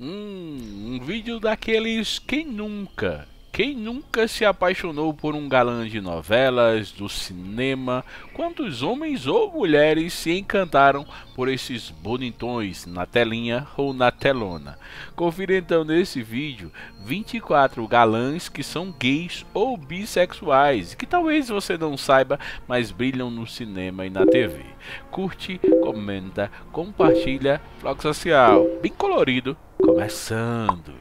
Hum, um vídeo daqueles quem nunca quem nunca se apaixonou por um galã de novelas, do cinema? Quantos homens ou mulheres se encantaram por esses bonitões na telinha ou na telona? Confira então nesse vídeo 24 galãs que são gays ou bissexuais, que talvez você não saiba, mas brilham no cinema e na TV. Curte, comenta, compartilha, bloco Social, bem colorido, começando!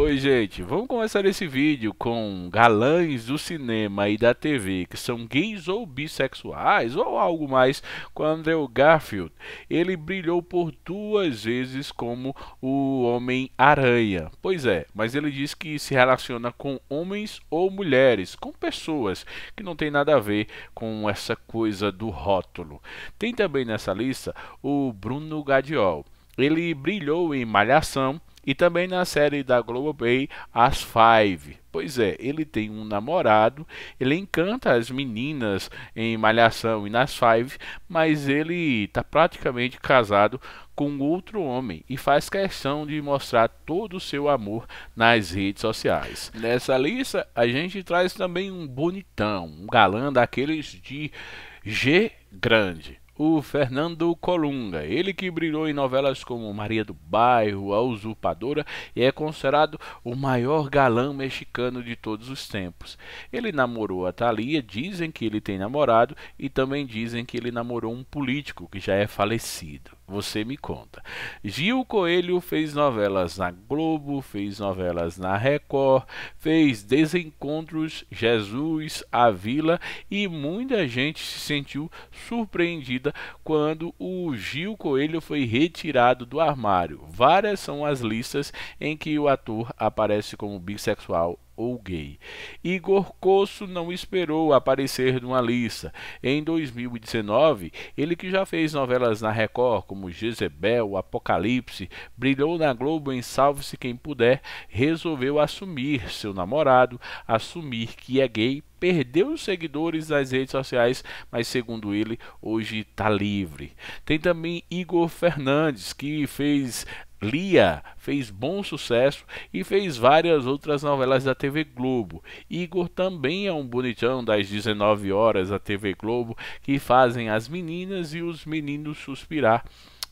Oi, gente. Vamos começar esse vídeo com galãs do cinema e da TV que são gays ou bissexuais ou algo mais com Andrew Garfield. Ele brilhou por duas vezes como o Homem-Aranha. Pois é, mas ele diz que se relaciona com homens ou mulheres, com pessoas que não tem nada a ver com essa coisa do rótulo. Tem também nessa lista o Bruno Gadiol. Ele brilhou em Malhação, e também na série da Globo Bay As Five. Pois é, ele tem um namorado, ele encanta as meninas em Malhação e nas Five, mas ele está praticamente casado com outro homem e faz questão de mostrar todo o seu amor nas redes sociais. Nessa lista, a gente traz também um bonitão, um galã daqueles de G grande o Fernando Colunga. Ele que brilhou em novelas como Maria do Bairro, A Usurpadora e é considerado o maior galã mexicano de todos os tempos. Ele namorou a Thalia, dizem que ele tem namorado e também dizem que ele namorou um político que já é falecido. Você me conta. Gil Coelho fez novelas na Globo, fez novelas na Record, fez Desencontros, Jesus, A Vila e muita gente se sentiu surpreendida quando o Gil Coelho foi retirado do armário. Várias são as listas em que o ator aparece como bissexual ou gay. Igor Coço não esperou aparecer numa lista. Em 2019, ele que já fez novelas na Record como Jezebel, Apocalipse, brilhou na Globo em Salve-se quem puder, resolveu assumir seu namorado, assumir que é gay perdeu os seguidores das redes sociais, mas segundo ele, hoje está livre. Tem também Igor Fernandes, que fez Lia fez bom sucesso e fez várias outras novelas da TV Globo. Igor também é um bonitão das 19 horas da TV Globo que fazem as meninas e os meninos suspirar.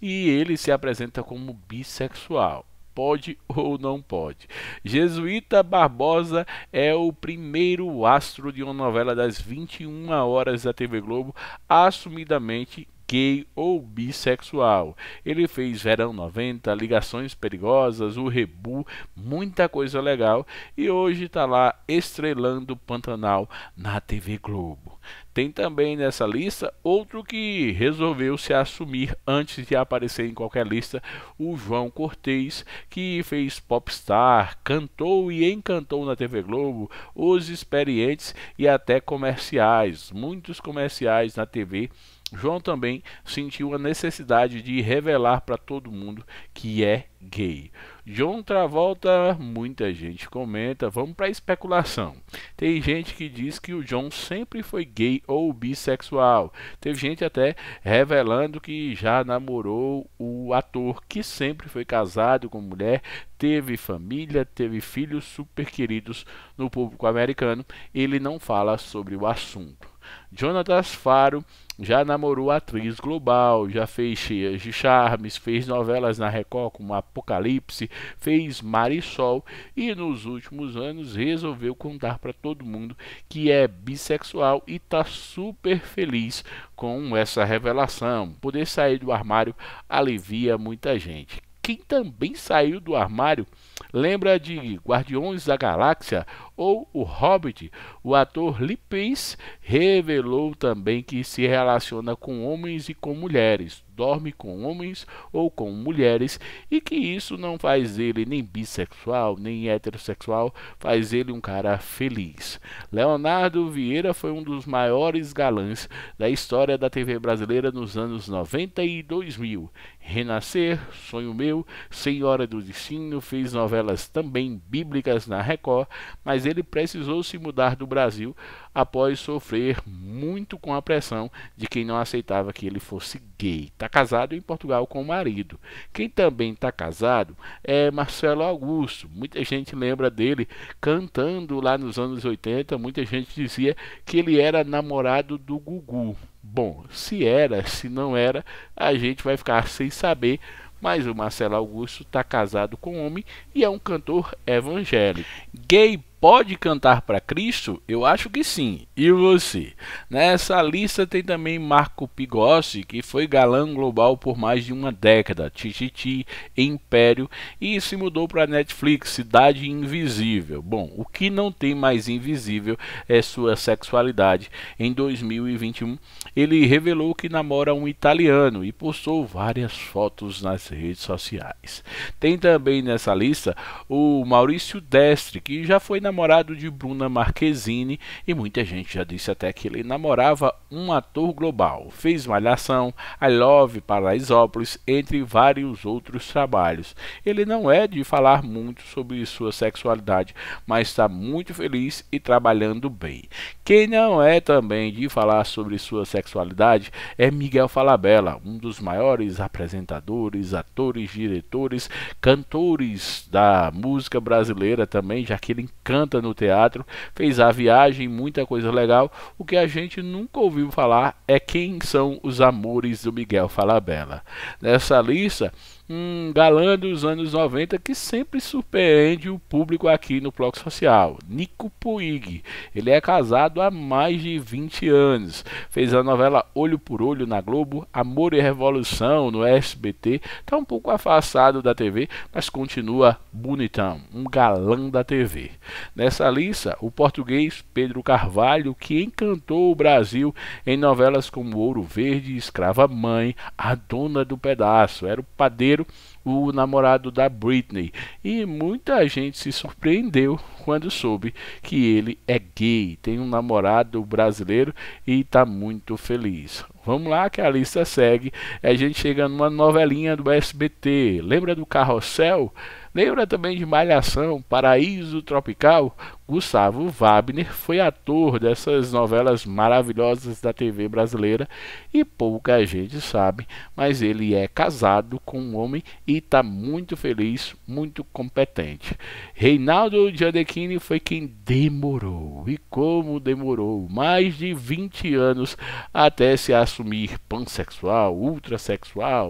E ele se apresenta como bissexual pode ou não pode. Jesuíta Barbosa é o primeiro astro de uma novela das 21 horas da TV Globo, assumidamente gay ou bissexual. Ele fez Verão 90, Ligações Perigosas, O Rebu, muita coisa legal e hoje está lá estrelando o Pantanal na TV Globo. Tem também nessa lista outro que resolveu se assumir antes de aparecer em qualquer lista, o João Cortez, que fez popstar, cantou e encantou na TV Globo, os experientes e até comerciais, muitos comerciais na TV João também sentiu a necessidade de revelar para todo mundo que é gay. John Travolta, muita gente comenta, vamos para especulação. Tem gente que diz que o John sempre foi gay ou bissexual. Teve gente até revelando que já namorou o ator que sempre foi casado com mulher, teve família, teve filhos super queridos no público americano. Ele não fala sobre o assunto. Jonatas Faro já namorou atriz global, já fez Cheias de Charmes, fez novelas na Record como Apocalipse, fez Marisol e nos últimos anos resolveu contar para todo mundo que é bissexual e tá super feliz com essa revelação. Poder sair do armário alivia muita gente. Quem também saiu do armário Lembra de Guardiões da Galáxia ou O Hobbit? O ator Lee Pace revelou também que se relaciona com homens e com mulheres, dorme com homens ou com mulheres e que isso não faz ele nem bissexual, nem heterossexual, faz ele um cara feliz. Leonardo Vieira foi um dos maiores galãs da história da TV brasileira nos anos 90 e 2000. Renascer, Sonho Meu, Senhora do Destino, fez 90 novelas também bíblicas na Record, mas ele precisou se mudar do Brasil após sofrer muito com a pressão de quem não aceitava que ele fosse gay. Está casado em Portugal com o marido. Quem também está casado é Marcelo Augusto. Muita gente lembra dele cantando lá nos anos 80. Muita gente dizia que ele era namorado do Gugu. Bom, se era, se não era, a gente vai ficar sem saber mas o Marcelo Augusto está casado com um homem e é um cantor evangélico. Gay pode cantar para Cristo? Eu acho que sim. E você? Nessa lista tem também Marco Pigossi, que foi galã global por mais de uma década, Tititi, Império, e se mudou para Netflix, Cidade Invisível. Bom, o que não tem mais invisível é sua sexualidade. Em 2021, ele revelou que namora um italiano e postou várias fotos nas redes sociais. Tem também nessa lista o Maurício Destre, que já foi namorado namorado de Bruna Marquezine e muita gente já disse até que ele namorava um ator global. Fez Malhação, I Love Paraisópolis, entre vários outros trabalhos. Ele não é de falar muito sobre sua sexualidade, mas está muito feliz e trabalhando bem. Quem não é também de falar sobre sua sexualidade é Miguel Falabella, um dos maiores apresentadores, atores, diretores, cantores da música brasileira também, já que ele encanta canta no teatro, fez a viagem, muita coisa legal. O que a gente nunca ouviu falar é quem são os amores do Miguel Falabella. Nessa lista um galã dos anos 90 que sempre surpreende o público aqui no Bloco Social, Nico Puig. Ele é casado há mais de 20 anos, fez a novela Olho por Olho na Globo, Amor e Revolução no SBT, está um pouco afastado da TV, mas continua bonitão, um galã da TV. Nessa lista, o português Pedro Carvalho, que encantou o Brasil em novelas como Ouro Verde, Escrava Mãe, A Dona do Pedaço, era o padeiro brasileiro o namorado da Britney. E muita gente se surpreendeu quando soube que ele é gay, tem um namorado brasileiro e está muito feliz. Vamos lá que a lista segue. A gente chega numa novelinha do SBT. Lembra do Carrossel? Lembra também de Malhação, Paraíso Tropical? Gustavo Wagner foi ator dessas novelas maravilhosas da TV brasileira e pouca gente sabe, mas ele é casado com um homem e está muito feliz, muito competente. Reinaldo Gianecchini foi quem demorou, e como demorou, mais de 20 anos até se assumir pansexual,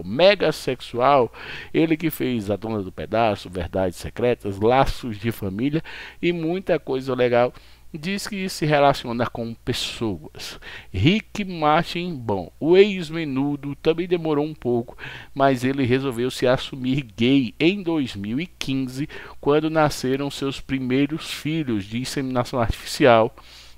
mega megasexual. Ele que fez A Dona do Pedaço, Verdades Secretas, Laços de Família e muita coisa legal diz que se relaciona com pessoas. Rick Martin, bom, o ex-menudo também demorou um pouco, mas ele resolveu se assumir gay em 2015, quando nasceram seus primeiros filhos de inseminação artificial.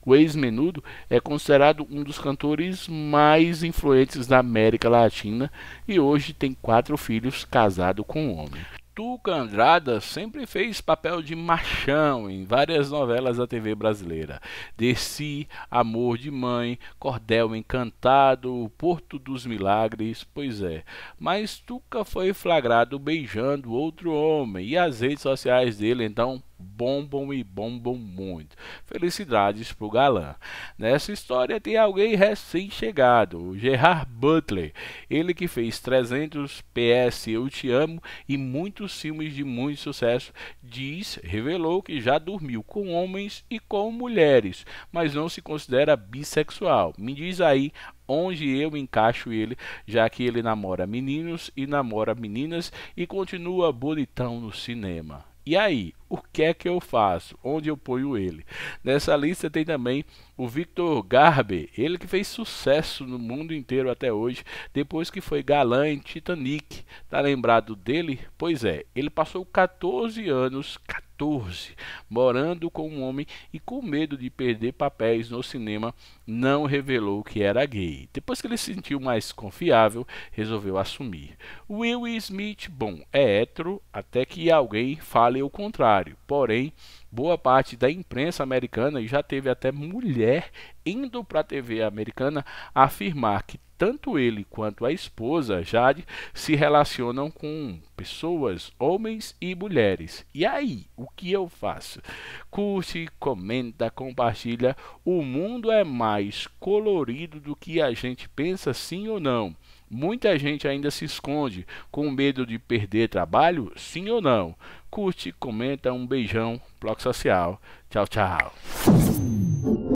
O ex-menudo é considerado um dos cantores mais influentes da América Latina e hoje tem quatro filhos casado com um homem. Tuca Andrada sempre fez papel de machão em várias novelas da TV brasileira. Desci, Amor de Mãe, Cordel Encantado, Porto dos Milagres, pois é. Mas Tuca foi flagrado beijando outro homem e as redes sociais dele então bombam e bombam muito. Felicidades pro galã. Nessa história tem alguém recém-chegado, o Gerard Butler. Ele que fez 300 PS Eu Te Amo e muitos filmes de muito sucesso, diz, revelou que já dormiu com homens e com mulheres, mas não se considera bissexual. Me diz aí onde eu encaixo ele, já que ele namora meninos e namora meninas e continua bonitão no cinema. E aí, o que é que eu faço? Onde eu ponho ele? Nessa lista tem também o Victor Garber, ele que fez sucesso no mundo inteiro até hoje, depois que foi galã em Titanic. Tá lembrado dele? Pois é, ele passou 14 anos, 14 14, morando com um homem e com medo de perder papéis no cinema, não revelou que era gay. Depois que ele se sentiu mais confiável, resolveu assumir. Will Smith, bom, é hétero até que alguém fale o contrário. Porém, boa parte da imprensa americana e já teve até mulher indo para a TV americana afirmar que tanto ele quanto a esposa, Jade, se relacionam com pessoas, homens e mulheres. E aí, o que eu faço? Curte, comenta, compartilha. O mundo é mais colorido do que a gente pensa, sim ou não? Muita gente ainda se esconde com medo de perder trabalho, sim ou não? Curte, comenta, um beijão, bloco social. Tchau, tchau.